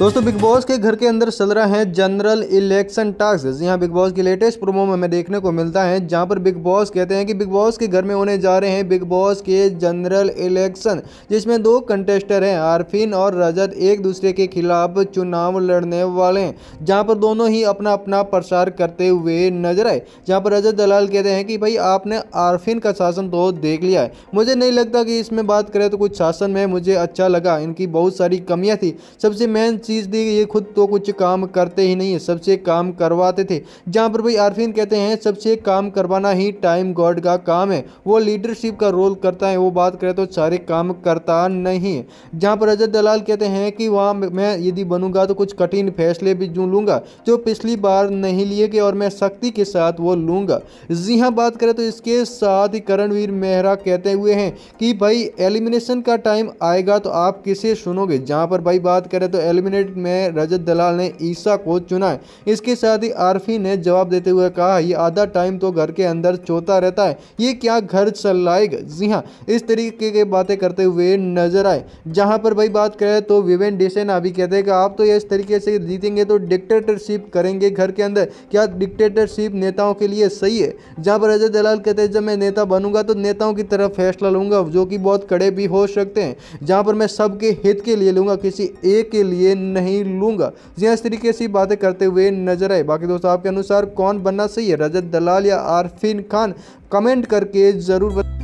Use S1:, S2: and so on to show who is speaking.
S1: दोस्तों big Boss के घर के अंदर चल रहा है जनरल इलेक्शन टास्क जी हाँ बिग बॉस की लेटेस्ट प्रोमो में हमें देखने को मिलता है जहाँ पर बिग बॉस कहते हैं कि बिग बॉस के घर में होने जा रहे हैं बिग बॉस के जनरल इलेक्शन जिसमें दो कंटेस्टर हैं आरफिन और रजत एक दूसरे के खिलाफ चुनाव लड़ने वाले हैं जहाँ पर दोनों ही अपना अपना प्रसार करते हुए नजर आए जहाँ पर रजत दलाल कहते हैं कि भाई आपने आरफिन का शासन तो देख लिया है मुझे नहीं लगता कि इसमें बात करें तो कुछ शासन में मुझे अच्छा लगा इनकी बहुत सारी कमियाँ थी सबसे मेन चीज दी ये खुद तो कुछ काम करते ही नहीं है सबसे काम करवाते थे जहां पर भाई आरफिन कहते हैं सबसे काम करवाना ही टाइम गॉड का काम है वो लीडरशिप का रोल करता है वो बात करें तो सारे काम करता नहीं है जहां पर अजय दलाल कहते हैं कि वहां मैं यदि बनूंगा तो कुछ कठिन फैसले भी जू लूंगा जो पिछली बार नहीं लिए गए और मैं सख्ती के साथ वो लूंगा जी हाँ बात करें तो इसके साथ ही करणवीर मेहरा कहते हुए हैं कि भाई एलिमिनेशन का टाइम आएगा तो आप किसे सुनोगे जहां पर भाई बात करें तो एलिमिनेट कैबिनेट में रजत दलाल ने ईसा को चुना है इसके साथ ही आरफी ने जवाब देते हुए कहा ये आधा टाइम तो घर के अंदर चोता रहता है ये क्या घर चलाएगा जी हाँ इस तरीके की बातें करते हुए नजर आए जहाँ पर भाई बात करें तो विवेन डिसेना भी कहते हैं कि आप तो इस तरीके से जीतेंगे तो डिक्टेटरशिप करेंगे घर के अंदर क्या डिक्टेटरशिप नेताओं के लिए सही है जहाँ पर रजत दलाल कहते हैं जब मैं नेता बनूंगा तो नेताओं की तरफ फैसला लूंगा जो कि बहुत कड़े भी हो सकते हैं जहाँ पर मैं सबके हित के लिए लूंगा किसी एक के लिए नहीं लूंगा जी हाँ, इस तरीके से बातें करते हुए नजर आए बाकी दोस्तों आपके अनुसार कौन बनना सही है रजत दलाल या आरफिन खान कमेंट करके ज़रूर बता